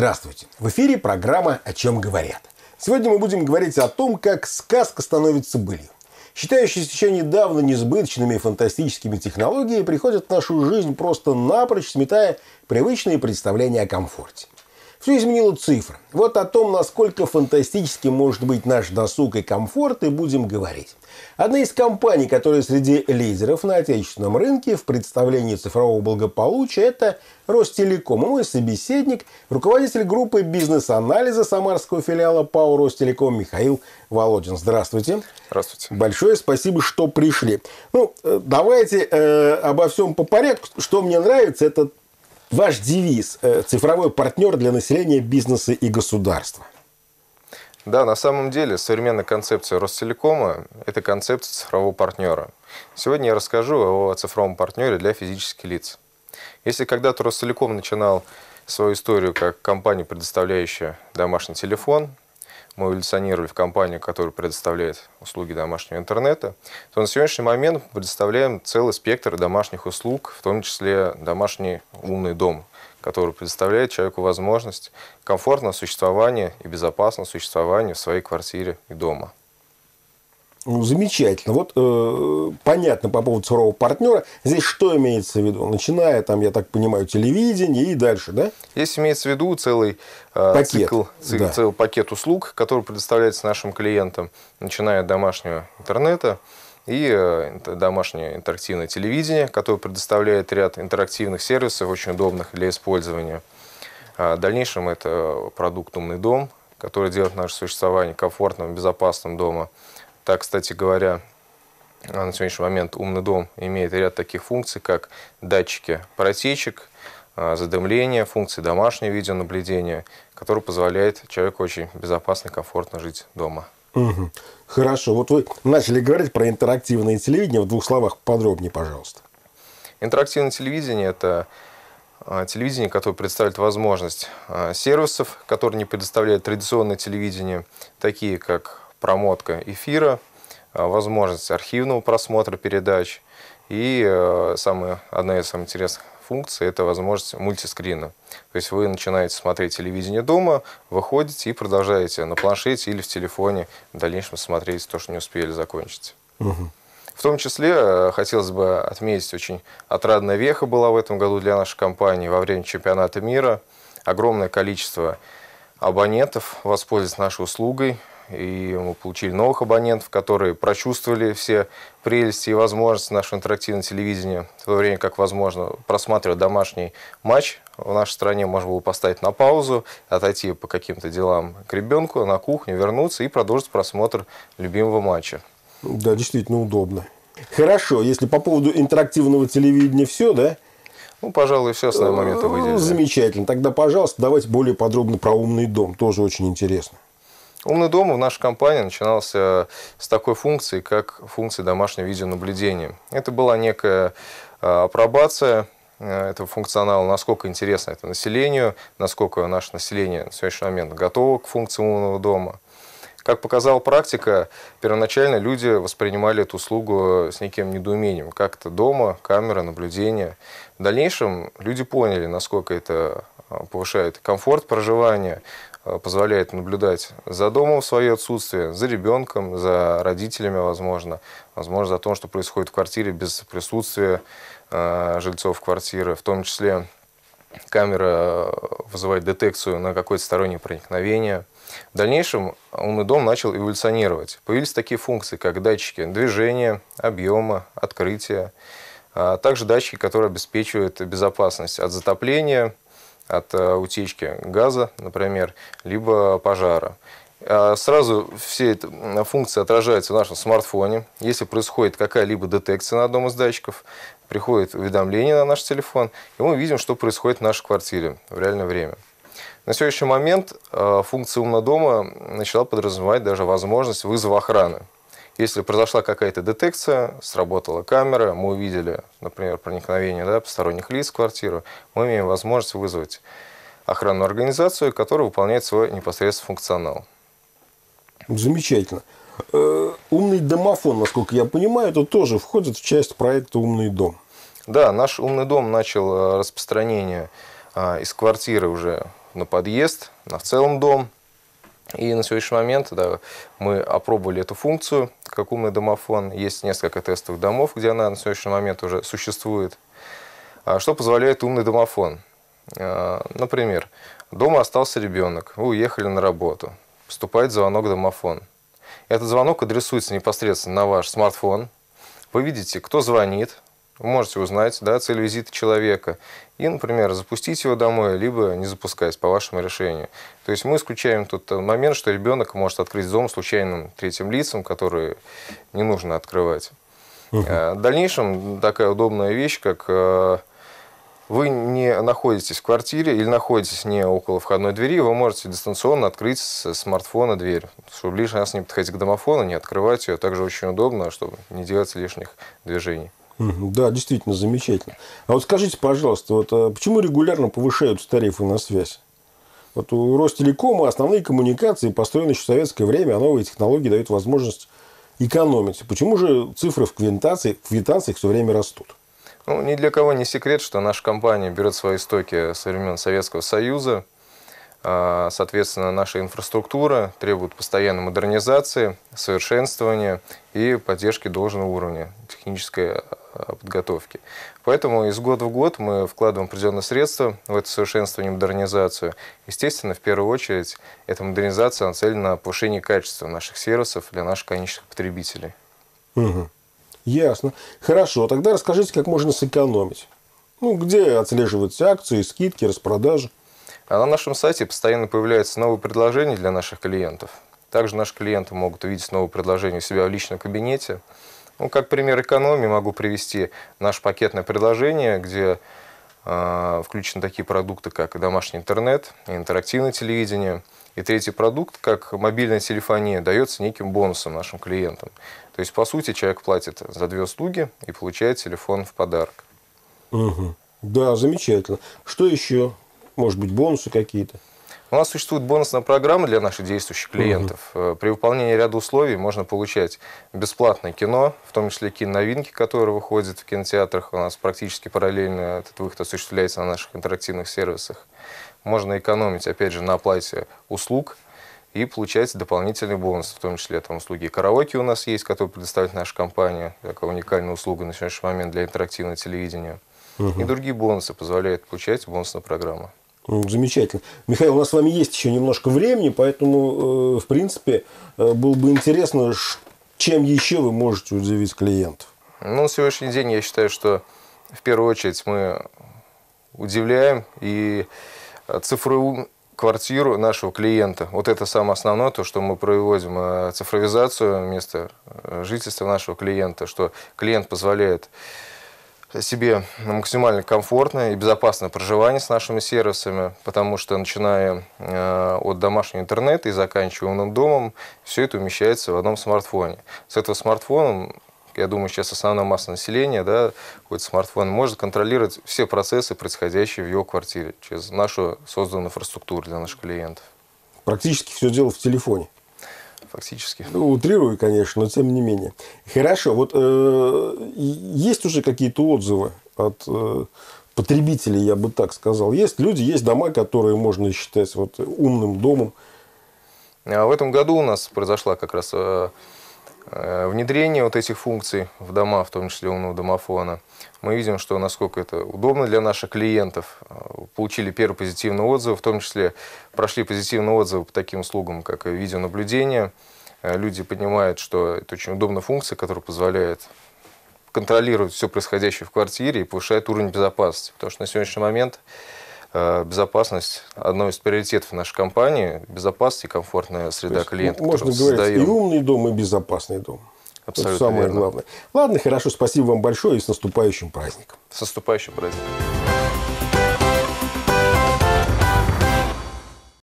Здравствуйте! В эфире программа «О чем говорят». Сегодня мы будем говорить о том, как сказка становится былью. Считающиеся еще недавно несбыточными фантастическими технологии приходят в нашу жизнь просто напрочь, сметая привычные представления о комфорте – все изменила цифра. Вот о том, насколько фантастически может быть наш досуг и комфорт, и будем говорить. Одна из компаний, которая среди лидеров на отечественном рынке в представлении цифрового благополучия, это Ростелеком. И мой собеседник, руководитель группы бизнес-анализа самарского филиала ПАО Ростелеком Михаил Володин. Здравствуйте. Здравствуйте. Большое спасибо, что пришли. Ну, э, давайте э, обо всем по порядку. Что мне нравится, это Ваш девиз э, – цифровой партнер для населения, бизнеса и государства. Да, на самом деле современная концепция Ростелекома – это концепция цифрового партнера. Сегодня я расскажу о цифровом партнере для физических лиц. Если когда-то Ростелеком начинал свою историю как компания, предоставляющая домашний телефон, мы эволюционировали в компанию, которая предоставляет услуги домашнего интернета, то на сегодняшний момент предоставляем целый спектр домашних услуг, в том числе домашний умный дом, который предоставляет человеку возможность комфортного существования и безопасного существования в своей квартире и дома. Ну, замечательно. Вот э, понятно по поводу сурового партнера. Здесь что имеется в виду? Начиная, там, я так понимаю, телевидение и дальше, да? Здесь имеется в виду целый э, пакет. цикл, цикл да. целый пакет услуг, который предоставляется нашим клиентам, начиная от домашнего интернета и э, домашнее интерактивное телевидение, которое предоставляет ряд интерактивных сервисов, очень удобных для использования. А в дальнейшем это э, продукт «Умный дом», который делает наше существование комфортным, безопасным дома – так, кстати говоря, а, на сегодняшний момент умный дом имеет ряд таких функций, как датчики протечек, а, задымление, функции домашнего видеонаблюдения, которые позволяют человеку очень безопасно и комфортно жить дома. Угу. Хорошо. Вот вы начали говорить про интерактивное телевидение. В двух словах подробнее, пожалуйста. Интерактивное телевидение – это а, телевидение, которое представляет возможность сервисов, которые не предоставляют традиционное телевидение, такие как промотка эфира, э, возможность архивного просмотра передач и э, самая, одна из самых интересных функций – это возможность мультискрина. То есть вы начинаете смотреть телевидение дома, выходите и продолжаете на планшете или в телефоне в дальнейшем смотреть то, что не успели закончить. Угу. В том числе э, хотелось бы отметить, очень отрадная веха была в этом году для нашей компании во время чемпионата мира. Огромное количество абонентов воспользовались нашей услугой и мы получили новых абонентов, которые прочувствовали все прелести и возможности нашего интерактивного телевидения, в то время как, возможно, просматривать домашний матч в нашей стране, можно было поставить на паузу, отойти по каким-то делам к ребенку на кухню, вернуться и продолжить просмотр любимого матча. Да, действительно удобно. Хорошо, если по поводу интерактивного телевидения все, да? Ну, пожалуй, все основные моменты э, ну, выделили. Замечательно. Тогда, пожалуйста, давайте более подробно про «Умный дом». Тоже очень интересно. Умный дом в нашей компании начинался э, с такой функции, как функция домашнего видеонаблюдения. Это была некая э, апробация э, этого функционала, насколько интересно это населению, насколько наше население на сегодняшний момент готово к функции умного дома. Как показала практика, первоначально люди воспринимали эту услугу с неким недоумением. Как-то дома, камера, наблюдение. В дальнейшем люди поняли, насколько это повышает комфорт проживания, Э, позволяет наблюдать за домом в свое отсутствие, за ребенком, за родителями, возможно, возможно, за том, что происходит в квартире без присутствия э, жильцов квартиры, в том числе камера э, вызывает детекцию на какое-то стороннее проникновение. В дальнейшем умный дом начал эволюционировать. Появились такие функции, как датчики движения, объема, открытия, а также датчики, которые обеспечивают безопасность от затопления, от э, утечки газа, например, либо пожара. А сразу все эти функции отражаются в нашем смартфоне. Если происходит какая-либо детекция на одном из датчиков, приходит уведомление на наш телефон, и мы видим, что происходит в нашей квартире в реальное время. На сегодняшний момент э, функция умного дома» начала подразумевать даже возможность вызова охраны. Если произошла какая-то детекция, сработала камера, мы увидели, например, проникновение да, посторонних лиц в квартиру, мы имеем возможность вызвать охранную организацию, которая выполняет свой непосредственный функционал. Замечательно. Э, умный домофон, насколько я понимаю, это тоже входит в часть проекта «Умный дом». Да, наш «Умный дом» начал э, распространение а, из квартиры уже на подъезд, на в целом дом – и на сегодняшний момент да, мы опробовали эту функцию, как умный домофон. Есть несколько тестовых домов, где она на сегодняшний момент уже существует. А что позволяет умный домофон? А, например, дома остался ребенок, вы уехали на работу, поступает звонок домофон. Этот звонок адресуется непосредственно на ваш смартфон. Вы видите, кто звонит, вы можете узнать да, цель визита человека и, например, запустить его домой, либо не запускать по вашему решению. То есть мы исключаем тот э, момент, что ребенок может открыть дом случайным третьим лицам, которые не нужно открывать. Угу. В дальнейшем такая удобная вещь, как э, вы не находитесь в квартире или находитесь не около входной двери, вы можете дистанционно открыть с смартфона дверь, чтобы лишний раз не подходить к домофону, не открывать ее. Также очень удобно, чтобы не делать лишних движений. Да, действительно, замечательно. А вот скажите, пожалуйста, вот, а почему регулярно повышаются тарифы на связь? Вот у Ростелекома основные коммуникации построены еще в советское время, а новые технологии дают возможность экономить. Почему же цифры в квитанциях, в квитанциях все время растут? Ну, ни для кого не секрет, что наша компания берет свои истоки со времен Советского Союза. А, соответственно, наша инфраструктура требует постоянной модернизации, совершенствования и поддержки должного уровня технической Э, подготовки. Поэтому из года в год мы вкладываем определенные средства в это совершенствование, модернизацию. Естественно, в первую очередь, эта модернизация нацелена на повышение качества наших сервисов для наших конечных потребителей. Угу. Ясно. Хорошо. Тогда расскажите, как можно сэкономить. Ну, где отслеживаются акции, скидки, распродажи? А на нашем сайте постоянно появляются новые предложения для наших клиентов. Также наши клиенты могут увидеть новые предложения у себя в личном кабинете. Ну, как пример экономии могу привести наше пакетное предложение, где э, включены такие продукты, как домашний интернет, интерактивное телевидение. И третий продукт, как мобильная телефония, дается неким бонусом нашим клиентам. То есть, по сути, человек платит за две услуги и получает телефон в подарок. Угу. Да, замечательно. Что еще? Может быть, бонусы какие-то? У нас существует бонусная программа для наших действующих клиентов. Угу. При выполнении ряда условий можно получать бесплатное кино, в том числе киноновинки, которые выходят в кинотеатрах. У нас практически параллельно этот выход осуществляется на наших интерактивных сервисах. Можно экономить, опять же, на оплате услуг и получать дополнительный бонус, в том числе там услуги караоке у нас есть, которые предоставляет наша компания, такая уникальная услуга на сегодняшний момент для интерактивного телевидения. Угу. И другие бонусы позволяют получать бонусную программу. Ну, замечательно. Михаил, у нас с вами есть еще немножко времени, поэтому, э, в принципе, э, было бы интересно, чем еще вы можете удивить клиентов. Ну, на сегодняшний день я считаю, что в первую очередь мы удивляем и э, цифровым квартиру нашего клиента. Вот это самое основное, то, что мы проводим цифровизацию места жительства нашего клиента, что клиент позволяет себе максимально комфортное и безопасное проживание с нашими сервисами, потому что начиная э, от домашнего интернета и заканчивая умным домом, все это умещается в одном смартфоне. С этого смартфона я думаю, сейчас основная масса населения, да, какой-то смартфон, может контролировать все процессы, происходящие в его квартире, через нашу созданную инфраструктуру для наших клиентов. Практически все дело в телефоне фактически. Ну, утрирую, конечно, но тем не менее. Хорошо, вот э, есть уже какие-то отзывы от э, потребителей, я бы так сказал. Есть люди, есть дома, которые можно считать вот умным домом. А в этом году у нас произошла как раз э, Э, внедрение вот этих функций в дома, в том числе умного домофона, мы видим, что насколько это удобно для наших клиентов. Э, получили первый позитивный отзыв, в том числе прошли позитивные отзывы по таким услугам, как видеонаблюдение. Э, люди понимают, что это очень удобная функция, которая позволяет контролировать все происходящее в квартире и повышает уровень безопасности. Потому что на сегодняшний момент Э, безопасность – одно из приоритетов нашей компании. Безопасность и комфортная среда клиентов. Можно говорить создаем. и умный дом, и безопасный дом. Абсолютно Это самое верно. главное. Ладно, хорошо, спасибо вам большое и с наступающим праздником. С наступающим праздником.